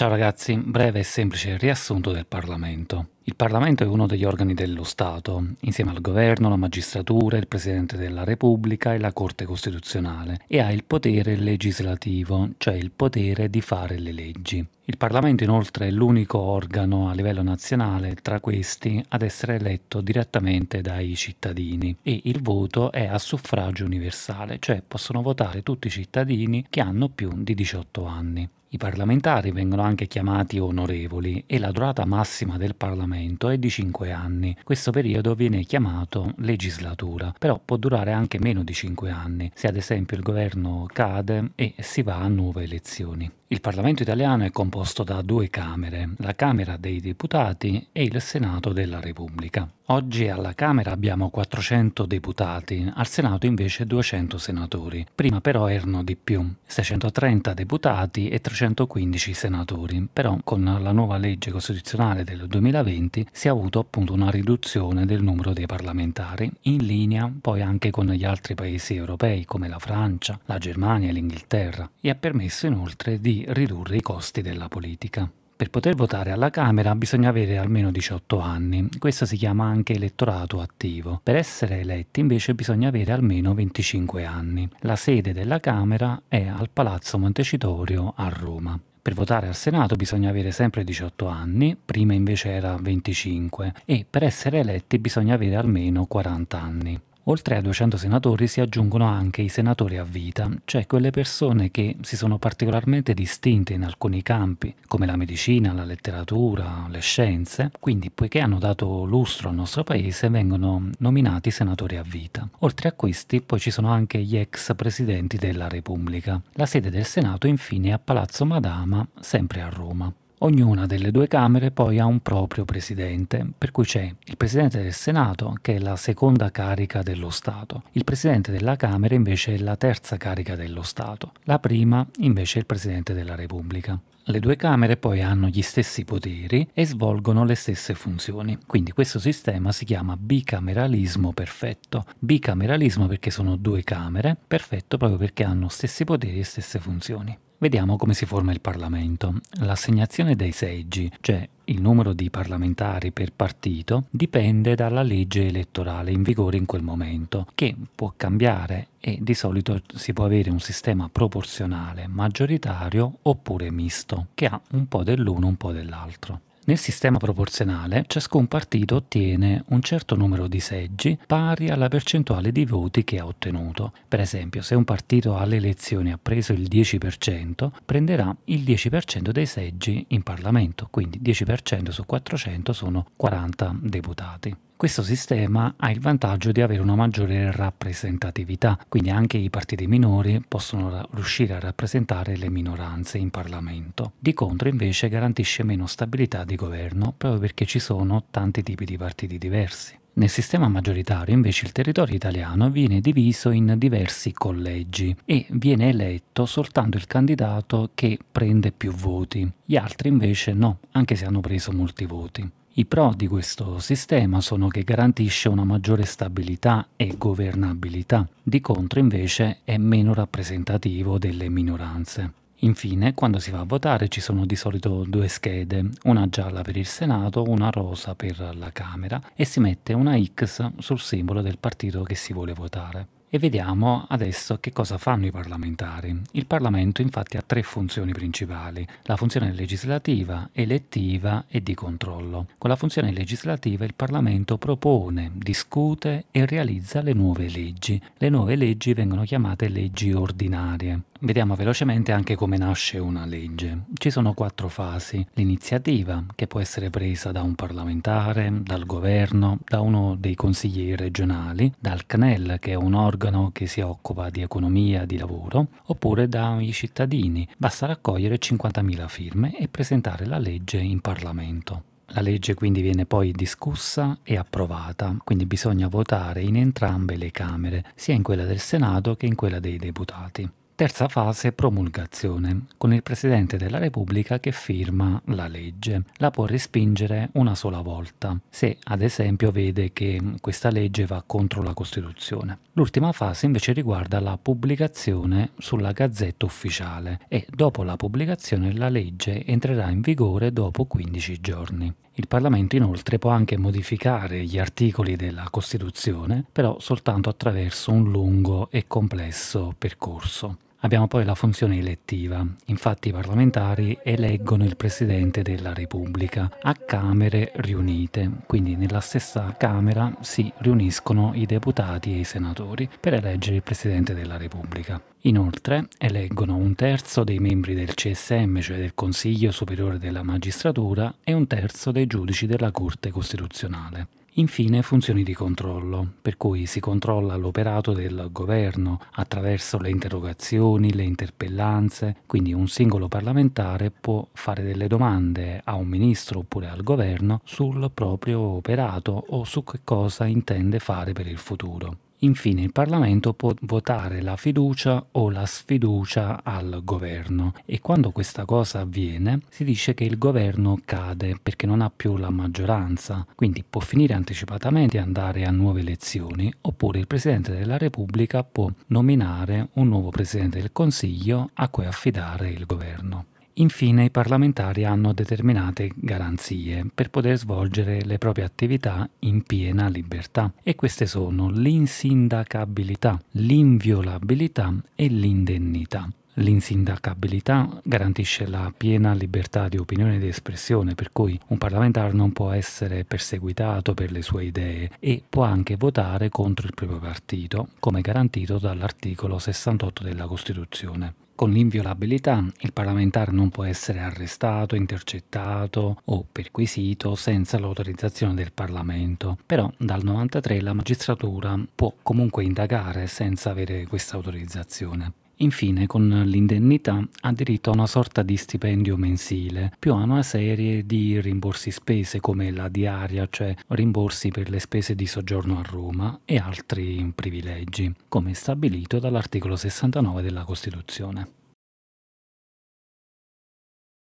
Ciao ragazzi, breve e semplice riassunto del Parlamento. Il Parlamento è uno degli organi dello Stato, insieme al governo, la magistratura, il Presidente della Repubblica e la Corte Costituzionale, e ha il potere legislativo, cioè il potere di fare le leggi. Il Parlamento inoltre è l'unico organo a livello nazionale tra questi ad essere eletto direttamente dai cittadini e il voto è a suffragio universale, cioè possono votare tutti i cittadini che hanno più di 18 anni. I parlamentari vengono anche chiamati onorevoli e la durata massima del Parlamento Parlamento è di 5 anni. Questo periodo viene chiamato legislatura, però può durare anche meno di 5 anni, se ad esempio il governo cade e si va a nuove elezioni. Il Parlamento italiano è composto da due Camere, la Camera dei Deputati e il Senato della Repubblica. Oggi alla Camera abbiamo 400 deputati, al Senato invece 200 senatori. Prima però erano di più, 630 deputati e 315 senatori, però con la nuova legge costituzionale del 2020 si è avuto appunto una riduzione del numero dei parlamentari, in linea poi anche con gli altri paesi europei come la Francia, la Germania e l'Inghilterra, e ha permesso inoltre di ridurre i costi della politica. Per poter votare alla Camera bisogna avere almeno 18 anni, questo si chiama anche elettorato attivo. Per essere eletti invece bisogna avere almeno 25 anni. La sede della Camera è al Palazzo Montecitorio a Roma. Per votare al Senato bisogna avere sempre 18 anni, prima invece era 25, e per essere eletti bisogna avere almeno 40 anni. Oltre a 200 senatori si aggiungono anche i senatori a vita, cioè quelle persone che si sono particolarmente distinte in alcuni campi, come la medicina, la letteratura, le scienze, quindi poiché hanno dato lustro al nostro paese vengono nominati senatori a vita. Oltre a questi poi ci sono anche gli ex presidenti della Repubblica. La sede del Senato infine è a Palazzo Madama, sempre a Roma. Ognuna delle due Camere poi ha un proprio presidente, per cui c'è il presidente del Senato, che è la seconda carica dello Stato, il presidente della Camera invece è la terza carica dello Stato, la prima invece è il presidente della Repubblica. Le due Camere poi hanno gli stessi poteri e svolgono le stesse funzioni. Quindi questo sistema si chiama bicameralismo perfetto. Bicameralismo perché sono due Camere, perfetto proprio perché hanno stessi poteri e stesse funzioni. Vediamo come si forma il Parlamento. L'assegnazione dei seggi, cioè il numero di parlamentari per partito dipende dalla legge elettorale in vigore in quel momento, che può cambiare e di solito si può avere un sistema proporzionale, maggioritario oppure misto, che ha un po' dell'uno, un po' dell'altro. Nel sistema proporzionale ciascun partito ottiene un certo numero di seggi pari alla percentuale di voti che ha ottenuto. Per esempio, se un partito alle elezioni ha preso il 10%, prenderà il 10% dei seggi in Parlamento, quindi 10% su 400 sono 40 deputati. Questo sistema ha il vantaggio di avere una maggiore rappresentatività, quindi anche i partiti minori possono riuscire a rappresentare le minoranze in Parlamento. Di contro invece garantisce meno stabilità di governo proprio perché ci sono tanti tipi di partiti diversi. Nel sistema maggioritario invece il territorio italiano viene diviso in diversi collegi e viene eletto soltanto il candidato che prende più voti, gli altri invece no, anche se hanno preso molti voti. I pro di questo sistema sono che garantisce una maggiore stabilità e governabilità, di contro invece è meno rappresentativo delle minoranze. Infine, quando si va a votare ci sono di solito due schede, una gialla per il Senato, una rosa per la Camera e si mette una X sul simbolo del partito che si vuole votare. E vediamo adesso che cosa fanno i parlamentari. Il Parlamento infatti ha tre funzioni principali, la funzione legislativa, elettiva e di controllo. Con la funzione legislativa il Parlamento propone, discute e realizza le nuove leggi. Le nuove leggi vengono chiamate leggi ordinarie. Vediamo velocemente anche come nasce una legge. Ci sono quattro fasi. L'iniziativa, che può essere presa da un parlamentare, dal governo, da uno dei consiglieri regionali, dal CNEL, che è un organo che si occupa di economia, di lavoro, oppure dai cittadini. Basta raccogliere 50.000 firme e presentare la legge in Parlamento. La legge quindi viene poi discussa e approvata, quindi bisogna votare in entrambe le Camere, sia in quella del Senato che in quella dei deputati. Terza fase promulgazione, con il Presidente della Repubblica che firma la legge. La può respingere una sola volta, se ad esempio vede che questa legge va contro la Costituzione. L'ultima fase invece riguarda la pubblicazione sulla Gazzetta Ufficiale e dopo la pubblicazione la legge entrerà in vigore dopo 15 giorni. Il Parlamento inoltre può anche modificare gli articoli della Costituzione, però soltanto attraverso un lungo e complesso percorso. Abbiamo poi la funzione elettiva, infatti i parlamentari eleggono il Presidente della Repubblica a Camere riunite, quindi nella stessa Camera si riuniscono i deputati e i senatori per eleggere il Presidente della Repubblica. Inoltre eleggono un terzo dei membri del CSM, cioè del Consiglio Superiore della Magistratura, e un terzo dei giudici della Corte Costituzionale. Infine funzioni di controllo, per cui si controlla l'operato del governo attraverso le interrogazioni, le interpellanze, quindi un singolo parlamentare può fare delle domande a un ministro oppure al governo sul proprio operato o su che cosa intende fare per il futuro. Infine il Parlamento può votare la fiducia o la sfiducia al governo e quando questa cosa avviene si dice che il governo cade perché non ha più la maggioranza, quindi può finire anticipatamente e andare a nuove elezioni oppure il Presidente della Repubblica può nominare un nuovo Presidente del Consiglio a cui affidare il governo. Infine i parlamentari hanno determinate garanzie per poter svolgere le proprie attività in piena libertà e queste sono l'insindacabilità, l'inviolabilità e l'indennità. L'insindacabilità garantisce la piena libertà di opinione ed espressione, per cui un parlamentare non può essere perseguitato per le sue idee e può anche votare contro il proprio partito, come garantito dall'articolo 68 della Costituzione con l'inviolabilità il parlamentare non può essere arrestato, intercettato o perquisito senza l'autorizzazione del Parlamento. Però dal 93 la magistratura può comunque indagare senza avere questa autorizzazione. Infine, con l'indennità ha diritto a una sorta di stipendio mensile, più a una serie di rimborsi spese come la diaria, cioè rimborsi per le spese di soggiorno a Roma e altri privilegi, come stabilito dall'articolo 69 della Costituzione.